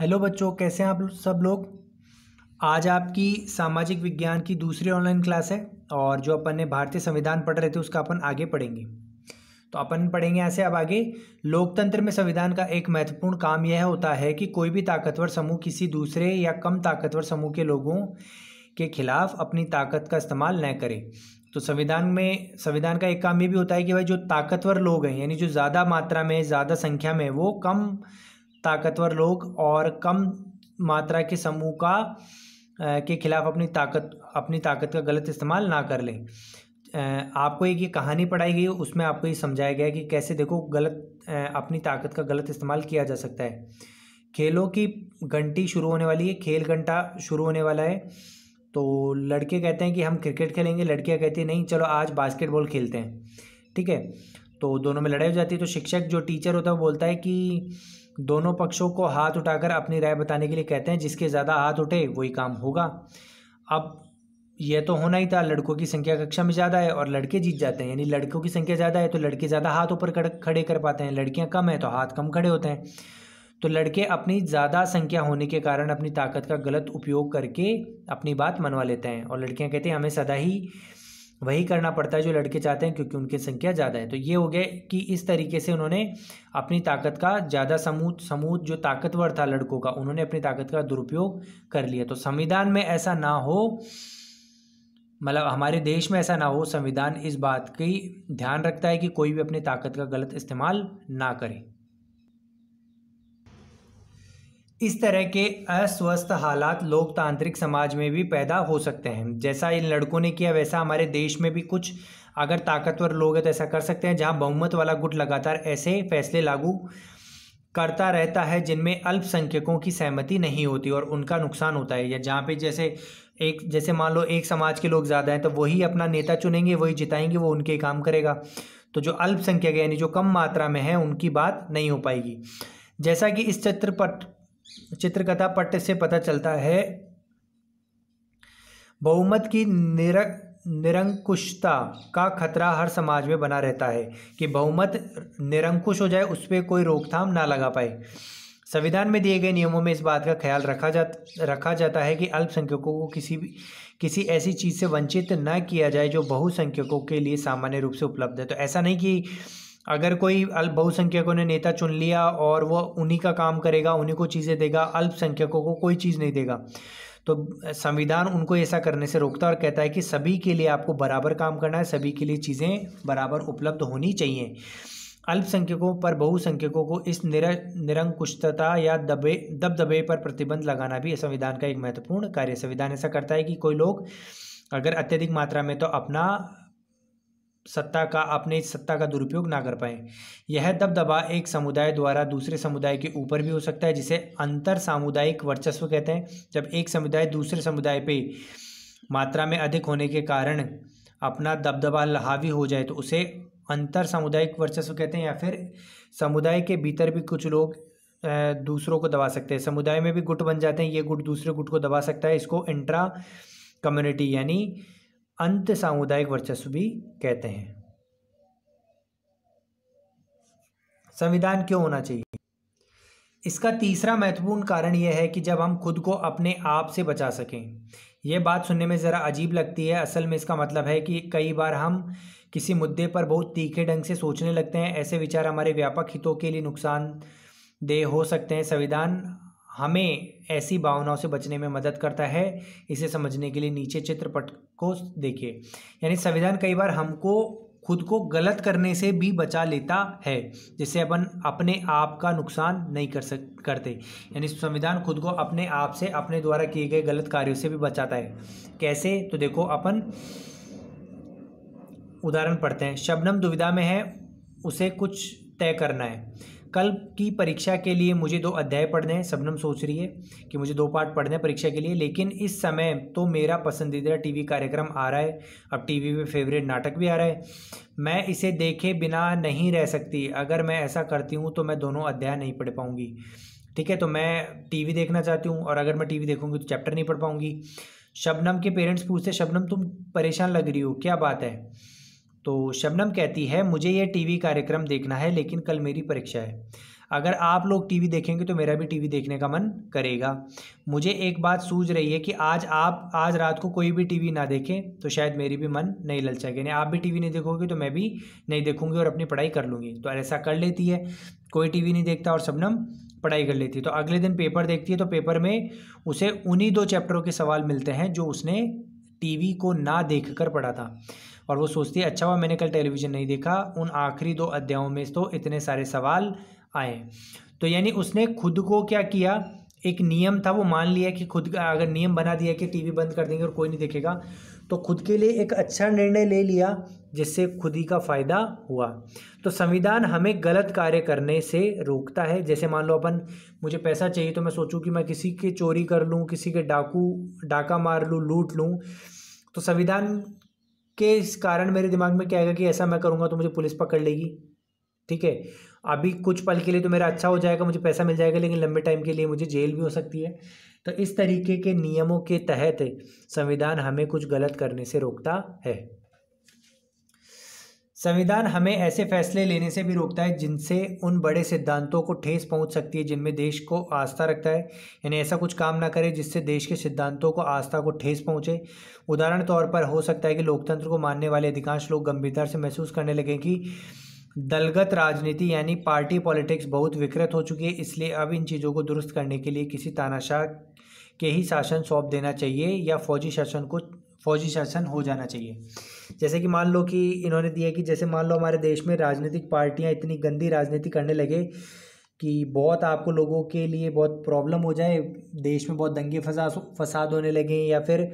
hello बच्चों कैसे हैं आप सब लोग आज आपकी सामाजिक विज्ञान की दूसरी ऑनलाइन क्लास है और जो अपन ने भारतीय संविधान पढ़ रहे थे उसका अपन आगे पढ़ेंगे तो अपन पढ़ेंगे ऐसे अब आगे लोकतंत्र में संविधान का एक महत्वपूर्ण काम यह होता है कि कोई भी ताकतवर समूह किसी दूसरे या कम ताकतवर समूह के लोगों के खिलाफ अपनी ताकत का इस्तेमाल न करे तो संविधान में संविधान का एक काम ये भी होता है कि भाई जो ताकतवर लोग हैं यानी जो ज़्यादा मात्रा में ज़्यादा संख्या में वो कम ताकतवर लोग और कम मात्रा के समूह का के खिलाफ अपनी ताकत अपनी ताकत का गलत इस्तेमाल ना कर लें आपको एक ये कहानी पढ़ाई गई उसमें आपको ये समझाया गया कि कैसे देखो गलत अपनी ताकत का गलत इस्तेमाल किया जा सकता है खेलों की घंटी शुरू होने वाली है खेल घंटा शुरू होने वाला है तो लड़के कहते हैं कि हम क्रिकेट खेलेंगे लड़कियां कहती हैं नहीं चलो आज बास्केटबॉल खेलते हैं ठीक है तो दोनों में लड़ाई हो जाती है तो शिक्षक जो टीचर होता है वो बोलता है कि दोनों पक्षों को हाथ उठाकर अपनी राय बताने के लिए कहते हैं जिसके ज़्यादा हाथ उठे वही काम होगा अब यह तो होना ही था लड़कों की संख्या कक्षा में ज़्यादा है और लड़के जीत जाते हैं यानी लड़कों की संख्या ज़्यादा है तो लड़के ज़्यादा हाथ ऊपर खड़े कर पाते हैं लड़कियाँ कम हैं तो हाथ कम खड़े होते हैं तो लड़के अपनी ज़्यादा संख्या होने के कारण अपनी ताकत का गलत उपयोग करके अपनी बात मनवा लेते हैं और लड़कियाँ कहते हैं हमें सदा ही वही करना पड़ता है जो लड़के चाहते हैं क्योंकि उनकी संख्या ज़्यादा है तो ये हो गया कि इस तरीके से उन्होंने अपनी ताकत का ज़्यादा समूह समूह जो ताकतवर था लड़कों का उन्होंने अपनी ताकत का दुरुपयोग कर लिया तो संविधान में ऐसा ना हो मतलब हमारे देश में ऐसा ना हो संविधान इस बात की ध्यान रखता है कि कोई भी अपनी ताकत का गलत इस्तेमाल ना करे इस तरह के अस्वस्थ हालात लोकतांत्रिक समाज में भी पैदा हो सकते हैं जैसा इन लड़कों ने किया वैसा हमारे देश में भी कुछ अगर ताकतवर लोग हैं तो ऐसा कर सकते हैं जहां बहुमत वाला गुट लगातार ऐसे फैसले लागू करता रहता है जिनमें अल्पसंख्यकों की सहमति नहीं होती और उनका नुकसान होता है या जहाँ पे जैसे एक जैसे मान लो एक समाज के लोग ज़्यादा हैं तो वही अपना नेता चुनेंगे वही जिताएंगे वो उनके काम करेगा तो जो अल्पसंख्यक यानी जो कम मात्रा में है उनकी बात नहीं हो पाएगी जैसा कि इस चित्रपट चित्रकथा पट्ट से पता चलता है बहुमत की निर निरंकुशता का खतरा हर समाज में बना रहता है कि बहुमत निरंकुश हो जाए उस पर कोई रोकथाम ना लगा पाए संविधान में दिए गए नियमों में इस बात का ख्याल रखा जा रखा जाता है कि अल्पसंख्यकों को किसी भी किसी ऐसी चीज़ से वंचित न किया जाए जो बहुसंख्यकों के लिए सामान्य रूप से उपलब्ध है तो ऐसा नहीं कि अगर कोई अल्प बहुसंख्यकों ने नेता चुन लिया और वह उन्हीं का काम करेगा उन्हीं को चीज़ें देगा अल्पसंख्यकों को कोई चीज़ नहीं देगा तो संविधान उनको ऐसा करने से रोकता है और कहता है कि सभी के लिए आपको बराबर काम करना है सभी के लिए चीज़ें बराबर उपलब्ध होनी चाहिए अल्पसंख्यकों पर बहुसंख्यकों को इस निर निरंकुशता या दबे दबदबे पर प्रतिबंध लगाना भी संविधान का एक महत्वपूर्ण कार्य संविधान ऐसा करता है कि कोई लोग अगर अत्यधिक मात्रा में तो अपना सत्ता का अपने सत्ता का दुरुपयोग ना कर पाए यह दबदबा एक समुदाय द्वारा दूसरे समुदाय के ऊपर भी हो सकता है जिसे अंतर सामुदायिक वर्चस्व कहते हैं जब एक समुदाय दूसरे समुदाय पे मात्रा में अधिक होने के कारण अपना दबदबा लहावी हो जाए तो उसे अंतर सामुदायिक वर्चस्व कहते हैं या फिर समुदाय के भीतर भी कुछ लोग दूसरों को दबा सकते हैं समुदाय में भी गुट बन जाते हैं ये गुट दूसरे गुट को दबा सकता है इसको इंट्रा कम्युनिटी यानी अंत सामुदायिक वर्चस्व भी कहते हैं संविधान क्यों होना चाहिए इसका तीसरा महत्वपूर्ण कारण यह है कि जब हम खुद को अपने आप से बचा सकें यह बात सुनने में ज़रा अजीब लगती है असल में इसका मतलब है कि कई बार हम किसी मुद्दे पर बहुत तीखे ढंग से सोचने लगते हैं ऐसे विचार हमारे व्यापक हितों के लिए नुकसानदेह हो सकते हैं संविधान हमें ऐसी भावनाओं से बचने में मदद करता है इसे समझने के लिए नीचे चित्रपट को देखिए यानी संविधान कई बार हमको खुद को गलत करने से भी बचा लेता है जिससे अपन अपने आप का नुकसान नहीं कर सक करते यानी संविधान खुद को अपने आप से अपने द्वारा किए गए गलत कार्यों से भी बचाता है कैसे तो देखो अपन उदाहरण पढ़ते हैं शबनम दुविधा में है उसे कुछ तय करना है कल की परीक्षा के लिए मुझे दो अध्याय पढ़ने हैं सबनम सोच रही है कि मुझे दो पार्ट पढ़ने हैं परीक्षा के लिए लेकिन इस समय तो मेरा पसंदीदा टीवी कार्यक्रम आ रहा है अब टीवी पे फेवरेट नाटक भी आ रहा है मैं इसे देखे बिना नहीं रह सकती अगर मैं ऐसा करती हूँ तो मैं दोनों अध्याय नहीं पढ़ पाऊँगी ठीक है तो मैं टीवी देखना चाहती हूँ और अगर मैं टीवी देखूँगी तो चैप्टर नहीं पढ़ पाऊँगी शबनम के पेरेंट्स पूछते शबनम तुम परेशान लग रही हो क्या बात है तो शबनम कहती है मुझे यह टीवी कार्यक्रम देखना है लेकिन कल मेरी परीक्षा है अगर आप लोग टीवी देखेंगे तो मेरा भी टीवी देखने का मन करेगा मुझे एक बात सूझ रही है कि आज आप आज रात को कोई भी टीवी ना देखें तो शायद मेरी भी मन नहीं ललचाएगा यानी आप भी टीवी नहीं देखोगे तो मैं भी नहीं देखूंगी और अपनी पढ़ाई कर लूँगी तो ऐसा कर लेती है कोई टीवी नहीं देखता और सबनम पढ़ाई कर लेती है तो अगले दिन पेपर देखती है तो पेपर में उसे उन्हीं दो चैप्टरों के सवाल मिलते हैं जो उसने टीवी को ना देखकर पढ़ा था और वो सोचती है अच्छा हुआ मैंने कल टेलीविज़न नहीं देखा उन आखिरी दो अध्यायों में तो इतने सारे सवाल आए तो यानी उसने खुद को क्या किया एक नियम था वो मान लिया कि खुद का अगर नियम बना दिया कि टीवी बंद कर देंगे और कोई नहीं देखेगा तो खुद के लिए एक अच्छा निर्णय ले लिया जिससे खुद ही का फ़ायदा हुआ तो संविधान हमें गलत कार्य करने से रोकता है जैसे मान लो अपन मुझे पैसा चाहिए तो मैं सोचूं कि मैं किसी की चोरी कर लूँ किसी के डाकू डाका मार लूँ लूट लूँ तो संविधान के इस कारण मेरे दिमाग में क्या आएगा कि ऐसा मैं करूँगा तो मुझे पुलिस पकड़ लेगी ठीक है अभी कुछ पल के लिए तो मेरा अच्छा हो जाएगा मुझे पैसा मिल जाएगा लेकिन लंबे टाइम के लिए मुझे जेल भी हो सकती है तो इस तरीके के नियमों के तहत संविधान हमें कुछ गलत करने से रोकता है संविधान हमें ऐसे फैसले लेने से भी रोकता है जिनसे उन बड़े सिद्धांतों को ठेस पहुंच सकती है जिनमें देश को आस्था रखता है यानी ऐसा कुछ काम ना करे जिससे देश के सिद्धांतों को आस्था को ठेस पहुंचे उदाहरण तौर पर हो सकता है कि लोकतंत्र को मानने वाले अधिकांश लोग गंभीरता से महसूस करने लगें कि दलगत राजनीति यानी पार्टी पॉलिटिक्स बहुत विकृत हो चुकी है इसलिए अब इन चीज़ों को दुरुस्त करने के लिए किसी तानाशाह के ही शासन सौंप देना चाहिए या फौजी शासन को फौजी शासन हो जाना चाहिए जैसे कि मान लो कि इन्होंने दिया कि जैसे मान लो हमारे देश में राजनीतिक पार्टियाँ इतनी गंदी राजनीति करने लगे कि बहुत आपको लोगों के लिए बहुत प्रॉब्लम हो जाए देश में बहुत दंगे फसाद फसाद होने लगे या फिर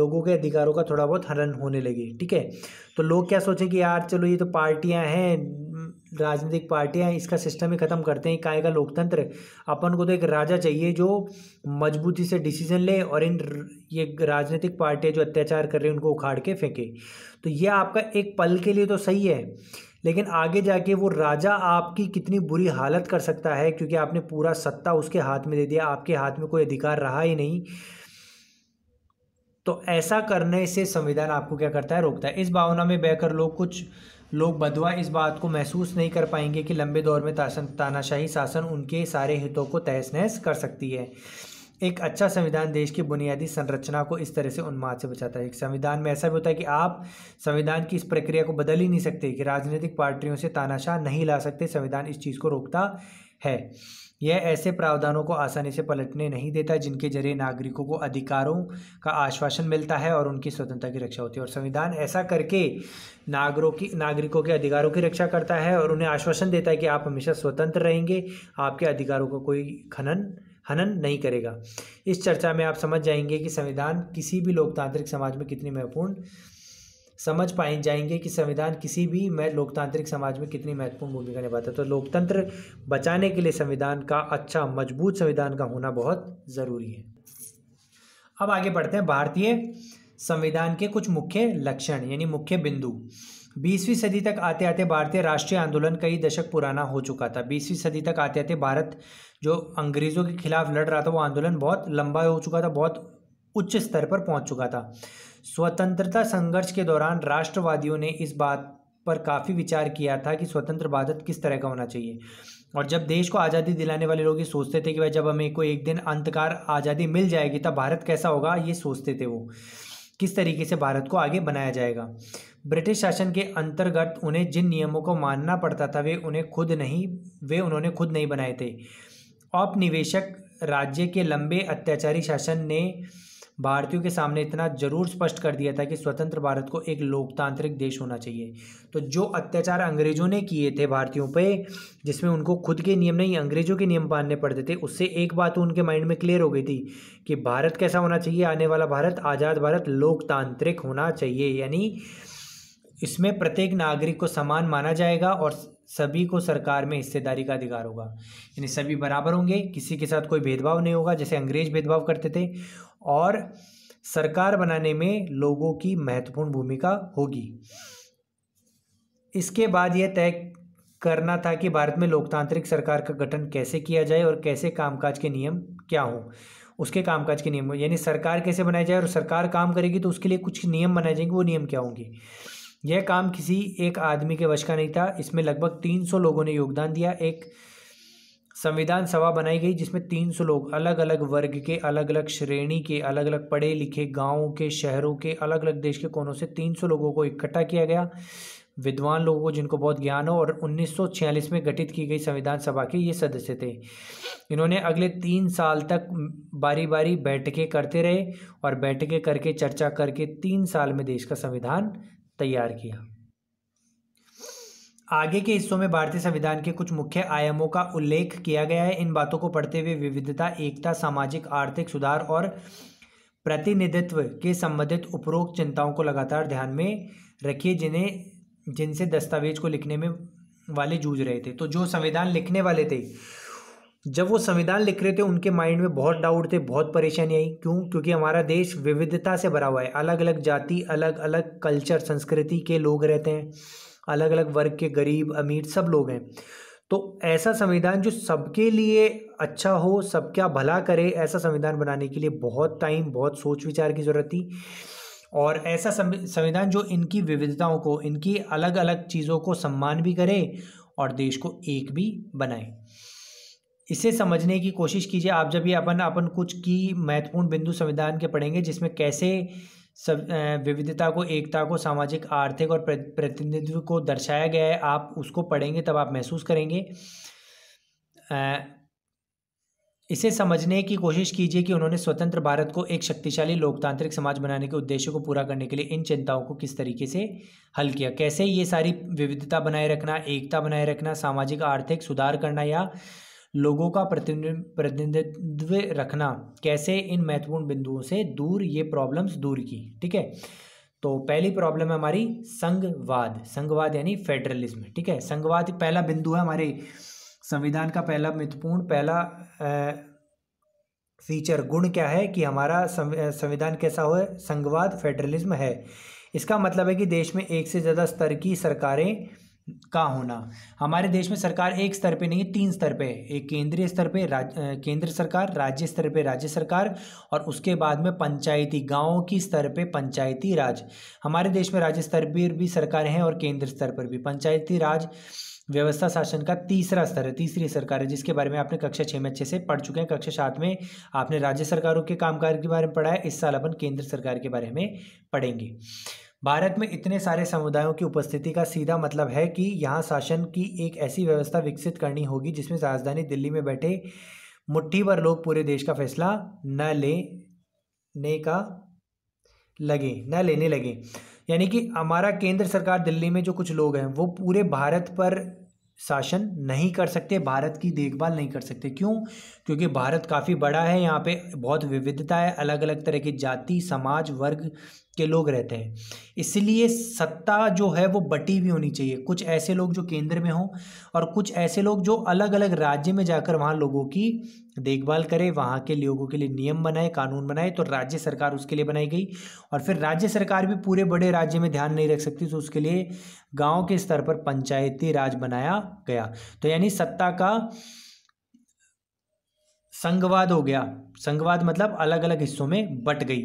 लोगों के अधिकारों का थोड़ा बहुत हरण होने लगे ठीक है तो लोग क्या सोचें कि यार चलो ये तो पार्टियां हैं राजनीतिक पार्टियां इसका सिस्टम ही ख़त्म करते हैं काय का लोकतंत्र अपन को तो एक राजा चाहिए जो मजबूती से डिसीजन ले और इन ये राजनीतिक पार्टियां जो अत्याचार कर रही हैं उनको उखाड़ के फेंके तो ये आपका एक पल के लिए तो सही है लेकिन आगे जाके वो राजा आपकी कितनी बुरी हालत कर सकता है क्योंकि आपने पूरा सत्ता उसके हाथ में दे दिया आपके हाथ में कोई अधिकार रहा ही नहीं तो ऐसा करने से संविधान आपको क्या करता है रोकता है इस भावना में बहकर लोग कुछ लोग बदवा इस बात को महसूस नहीं कर पाएंगे कि लंबे दौर में तानाशाही शासन उनके सारे हितों को तहस नहस कर सकती है एक अच्छा संविधान देश की बुनियादी संरचना को इस तरह से उन्माद से बचाता है एक संविधान में ऐसा भी होता है कि आप संविधान की इस प्रक्रिया को बदल ही नहीं सकते कि राजनीतिक पार्टियों से तानाशाह नहीं ला सकते संविधान इस चीज़ को रोकता है यह ऐसे प्रावधानों को आसानी से पलटने नहीं देता जिनके जरिए नागरिकों को अधिकारों का आश्वासन मिलता है और उनकी स्वतंत्रता की रक्षा होती है और संविधान ऐसा करके नागरों की नागरिकों के अधिकारों की रक्षा करता है और उन्हें आश्वासन देता है कि आप हमेशा स्वतंत्र रहेंगे आपके अधिकारों का को कोई खनन हनन नहीं करेगा इस चर्चा में आप समझ जाएंगे कि संविधान किसी भी लोकतांत्रिक समाज में कितनी महत्वपूर्ण समझ पाए जाएंगे कि संविधान किसी भी मैं लोकतांत्रिक समाज में कितनी महत्वपूर्ण भूमिका निभाता है तो लोकतंत्र बचाने के लिए संविधान का अच्छा मजबूत संविधान का होना बहुत ज़रूरी है अब आगे बढ़ते हैं भारतीय संविधान के कुछ मुख्य लक्षण यानी मुख्य बिंदु बीसवीं सदी तक आते आते भारतीय राष्ट्रीय आंदोलन कई दशक पुराना हो चुका था बीसवीं सदी तक आते आते भारत जो अंग्रेज़ों के खिलाफ लड़ रहा था वो आंदोलन बहुत लंबा हो चुका था बहुत उच्च स्तर पर पहुंच चुका था स्वतंत्रता संघर्ष के दौरान राष्ट्रवादियों ने इस बात पर काफ़ी विचार किया था कि स्वतंत्र भारत किस तरह का होना चाहिए और जब देश को आज़ादी दिलाने वाले लोग ये सोचते थे कि भाई जब हमें को एक दिन अंतकार आज़ादी मिल जाएगी तब भारत कैसा होगा ये सोचते थे वो किस तरीके से भारत को आगे बनाया जाएगा ब्रिटिश शासन के अंतर्गत उन्हें जिन नियमों को मानना पड़ता था वे उन्हें खुद नहीं वे उन्होंने खुद नहीं बनाए थे औपनिवेशक राज्य के लंबे अत्याचारी शासन ने भारतीयों के सामने इतना जरूर स्पष्ट कर दिया था कि स्वतंत्र भारत को एक लोकतांत्रिक देश होना चाहिए तो जो अत्याचार अंग्रेजों ने किए थे भारतीयों पे जिसमें उनको खुद के नियम नहीं अंग्रेजों के नियम मानने पड़ते थे उससे एक बात तो उनके माइंड में क्लियर हो गई थी कि भारत कैसा होना चाहिए आने वाला भारत आज़ाद भारत लोकतांत्रिक होना चाहिए यानी इसमें प्रत्येक नागरिक को समान माना जाएगा और सभी को सरकार में हिस्सेदारी का अधिकार होगा यानी सभी बराबर होंगे किसी के साथ कोई भेदभाव नहीं होगा जैसे अंग्रेज भेदभाव करते थे और सरकार बनाने में लोगों की महत्वपूर्ण भूमिका होगी इसके बाद यह तय करना था कि भारत में लोकतांत्रिक सरकार का गठन कैसे किया जाए और कैसे कामकाज के नियम क्या हों उसके कामकाज के नियम यानी सरकार कैसे बनाई जाए और सरकार काम करेगी तो उसके लिए कुछ नियम बनाए जाएंगे वो नियम क्या होंगे यह काम किसी एक आदमी के वश का नहीं था इसमें लगभग 300 लोगों ने योगदान दिया एक संविधान सभा बनाई गई जिसमें तीन सौ लोग अलग अलग वर्ग के अलग अलग श्रेणी के अलग अलग पढ़े लिखे गांवों के शहरों के अलग अलग देश के कोनों से तीन सौ लोगों को इकट्ठा किया गया विद्वान लोगों को जिनको बहुत ज्ञान हो और 1946 में गठित की गई संविधान सभा के ये सदस्य थे इन्होंने अगले तीन साल तक बारी बारी बैठकें करते रहे और बैठकें करके चर्चा करके तीन साल में देश का संविधान तैयार किया आगे के हिस्सों में भारतीय संविधान के कुछ मुख्य आयामों का उल्लेख किया गया है इन बातों को पढ़ते हुए विविधता एकता सामाजिक आर्थिक सुधार और प्रतिनिधित्व के संबंधित उपरोक्त चिंताओं को लगातार ध्यान में रखिए जिन्हें जिनसे दस्तावेज को लिखने में वाले जूझ रहे थे तो जो संविधान लिखने वाले थे जब वो संविधान लिख रहे थे उनके माइंड में बहुत डाउट थे बहुत परेशानी आई क्यों क्योंकि हमारा देश विविधता से भरा हुआ है अलग अलग जाति अलग अलग कल्चर संस्कृति के लोग रहते हैं अलग अलग वर्ग के गरीब अमीर सब लोग हैं तो ऐसा संविधान जो सबके लिए अच्छा हो सबका भला करे ऐसा संविधान बनाने के लिए बहुत टाइम बहुत सोच विचार की ज़रूरत थी और ऐसा संविधान जो इनकी विविधताओं को इनकी अलग अलग चीज़ों को सम्मान भी करे और देश को एक भी बनाए इसे समझने की कोशिश कीजिए आप जब ये अपन अपन कुछ की महत्वपूर्ण बिंदु संविधान के पढ़ेंगे जिसमें कैसे सब विविधता को एकता को सामाजिक आर्थिक और प्रतिनिधित्व को दर्शाया गया है आप उसको पढ़ेंगे तब आप महसूस करेंगे इसे समझने की कोशिश कीजिए कि उन्होंने स्वतंत्र भारत को एक शक्तिशाली लोकतांत्रिक समाज बनाने के उद्देश्य को पूरा करने के लिए इन चिंताओं को किस तरीके से हल किया कैसे ये सारी विविधता बनाए रखना एकता बनाए रखना सामाजिक आर्थिक सुधार करना या लोगों का प्रतिनिधित्व रखना कैसे इन महत्वपूर्ण बिंदुओं से दूर ये प्रॉब्लम्स दूर की ठीक है तो पहली प्रॉब्लम है हमारी संघवाद संघवाद यानी फेडरलिज्म ठीक है संघवाद पहला बिंदु है हमारे संविधान का पहला महत्वपूर्ण पहला फीचर गुण क्या है कि हमारा संविधान कैसा हो संघवाद फेडरलिज्म है इसका मतलब है कि देश में एक से ज़्यादा स्तर की सरकारें का होना हमारे देश में सरकार एक स्तर पे नहीं है तीन स्तर पे एक केंद्रीय स्तर पे राज, केंद्र सरकार राज्य स्तर पे राज्य सरकार और उसके बाद में पंचायती गांवों की स्तर पे पंचायती राज हमारे देश में राज्य स्तर पर भी सरकार है और केंद्र स्तर पर भी पंचायती राज व्यवस्था शासन का तीसरा स्तर है तीसरी सरकार है जिसके बारे में आपने कक्षा छः में अच्छे से पढ़ चुके हैं कक्षा सात में आपने राज्य सरकारों के कामकाज के बारे में पढ़ा है इस साल अपन केंद्र सरकार के बारे में पढ़ेंगे भारत में इतने सारे समुदायों की उपस्थिति का सीधा मतलब है कि यहाँ शासन की एक ऐसी व्यवस्था विकसित करनी होगी जिसमें राजधानी दिल्ली में बैठे मुट्ठी भर लोग पूरे देश का फैसला न लेने का लगे न लेने लगे यानी कि हमारा केंद्र सरकार दिल्ली में जो कुछ लोग हैं वो पूरे भारत पर शासन नहीं कर सकते भारत की देखभाल नहीं कर सकते क्यों क्योंकि भारत काफ़ी बड़ा है यहाँ पे बहुत विविधता है अलग अलग तरह की जाति समाज वर्ग के लोग रहते हैं इसलिए सत्ता जो है वो बटी हुई होनी चाहिए कुछ ऐसे लोग जो केंद्र में हों और कुछ ऐसे लोग जो अलग अलग राज्य में जाकर वहाँ लोगों की देखभाल करें वहाँ के लोगों के लिए नियम बनाए कानून बनाए तो राज्य सरकार उसके लिए बनाई गई और फिर राज्य सरकार भी पूरे बड़े राज्य में ध्यान नहीं रख सकती तो उसके लिए गाँव के स्तर पर पंचायती राज बनाया गया तो यानी सत्ता का संघवाद हो गया संघवाद मतलब अलग अलग हिस्सों में बट गई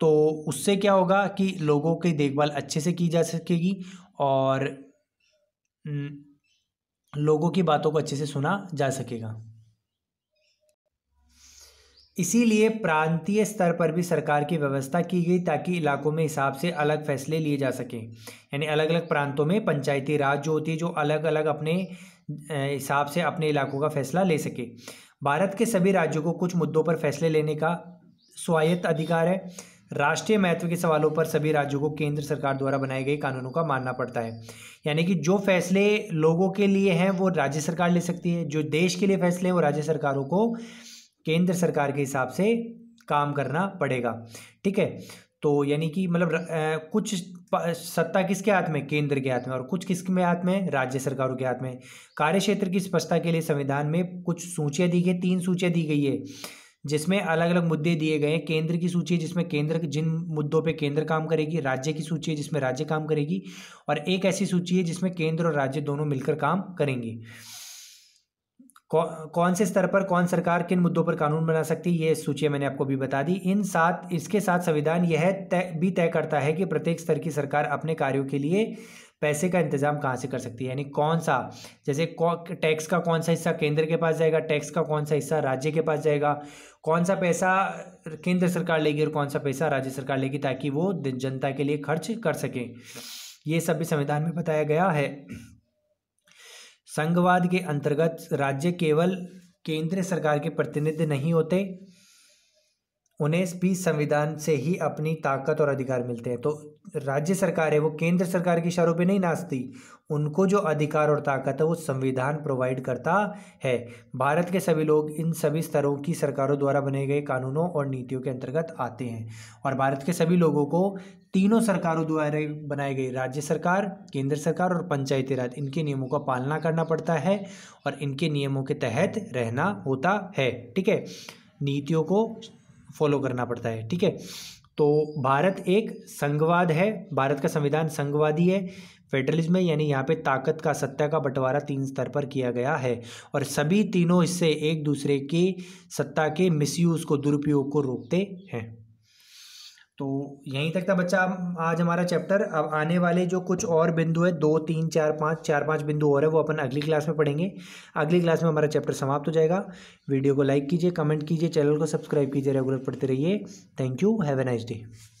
तो उससे क्या होगा कि लोगों की देखभाल अच्छे से की जा सकेगी और लोगों की बातों को अच्छे से सुना जा सकेगा इसीलिए प्रांतीय स्तर पर भी सरकार की व्यवस्था की गई ताकि इलाकों में हिसाब से अलग फैसले लिए जा सकें यानी अलग अलग प्रांतों में पंचायती राज जो होती है जो अलग अलग अपने हिसाब से अपने इलाकों का फैसला ले सके भारत के सभी राज्यों को कुछ मुद्दों पर फैसले लेने का स्वायत्त अधिकार है राष्ट्रीय महत्व के सवालों पर सभी राज्यों को केंद्र सरकार द्वारा बनाए गए कानूनों का मानना पड़ता है यानी कि जो फैसले लोगों के लिए हैं वो राज्य सरकार ले सकती है जो देश के लिए फैसले हैं वो राज्य सरकारों को केंद्र सरकार के हिसाब से काम करना पड़ेगा ठीक है तो यानी कि मतलब कुछ सत्ता किसके हाथ में केंद्र के हाथ में और कुछ किसके हाथ में राज्य सरकारों के हाथ में कार्य क्षेत्र की स्पष्टता के लिए संविधान में कुछ सूचियाँ दी गई तीन सूचियाँ दी गई है जिसमें अलग अलग मुद्दे दिए गए हैं केंद्र की सूची है जिसमें केंद्र जिन मुद्दों पे केंद्र काम करेगी राज्य की सूची है जिसमें राज्य काम करेगी और एक ऐसी सूची है जिसमें केंद्र और राज्य दोनों मिलकर काम करेंगे कौ, कौन से स्तर पर कौन सरकार किन मुद्दों पर कानून बना सकती है ये सूची मैंने आपको भी बता दी इन साथ इसके साथ संविधान यह तय भी तय करता है कि प्रत्येक स्तर की सरकार अपने कार्यों के लिए पैसे का इंतजाम कहाँ से कर सकती है यानी कौन सा जैसे टैक्स का कौन सा हिस्सा केंद्र के पास जाएगा टैक्स का कौन सा हिस्सा राज्य के पास जाएगा कौन सा पैसा केंद्र सरकार लेगी और कौन सा पैसा राज्य सरकार लेगी ताकि वो जनता के लिए खर्च कर सकें ये सब भी संविधान में बताया गया है संघवाद के अंतर्गत राज्य केवल केंद्र सरकार के प्रतिनिधि नहीं होते उन्हें भी संविधान से ही अपनी ताकत और अधिकार मिलते हैं तो राज्य सरकार है वो केंद्र सरकार के इशारों पे नहीं नाचती उनको जो अधिकार और ताकत है वो संविधान प्रोवाइड करता है भारत के सभी लोग इन सभी स्तरों की सरकारों द्वारा बनाए गए कानूनों और नीतियों के अंतर्गत आते हैं और भारत के सभी लोगों को तीनों सरकारों द्वारा बनाई गई राज्य सरकार केंद्र सरकार और पंचायती राज इनके नियमों का पालना करना पड़ता है और इनके नियमों के तहत रहना होता है ठीक है नीतियों को फॉलो करना पड़ता है ठीक है तो भारत एक संघवाद है भारत का संविधान संघवादी है फेडरलिज्म में यानी यहाँ पे ताकत का सत्ता का बंटवारा तीन स्तर पर किया गया है और सभी तीनों इससे एक दूसरे के सत्ता के मिसयूज़ को दुरुपयोग को रोकते हैं तो यहीं तक था बच्चा आज हमारा चैप्टर अब आने वाले जो कुछ और बिंदु है दो तीन चार पाँच चार पाँच बिंदु और है वो अपन अगली क्लास में पढ़ेंगे अगली क्लास में हमारा चैप्टर समाप्त हो जाएगा वीडियो को लाइक कीजिए कमेंट कीजिए चैनल को सब्सक्राइब कीजिए रेगुलर पढ़ते रहिए thank you have a nice day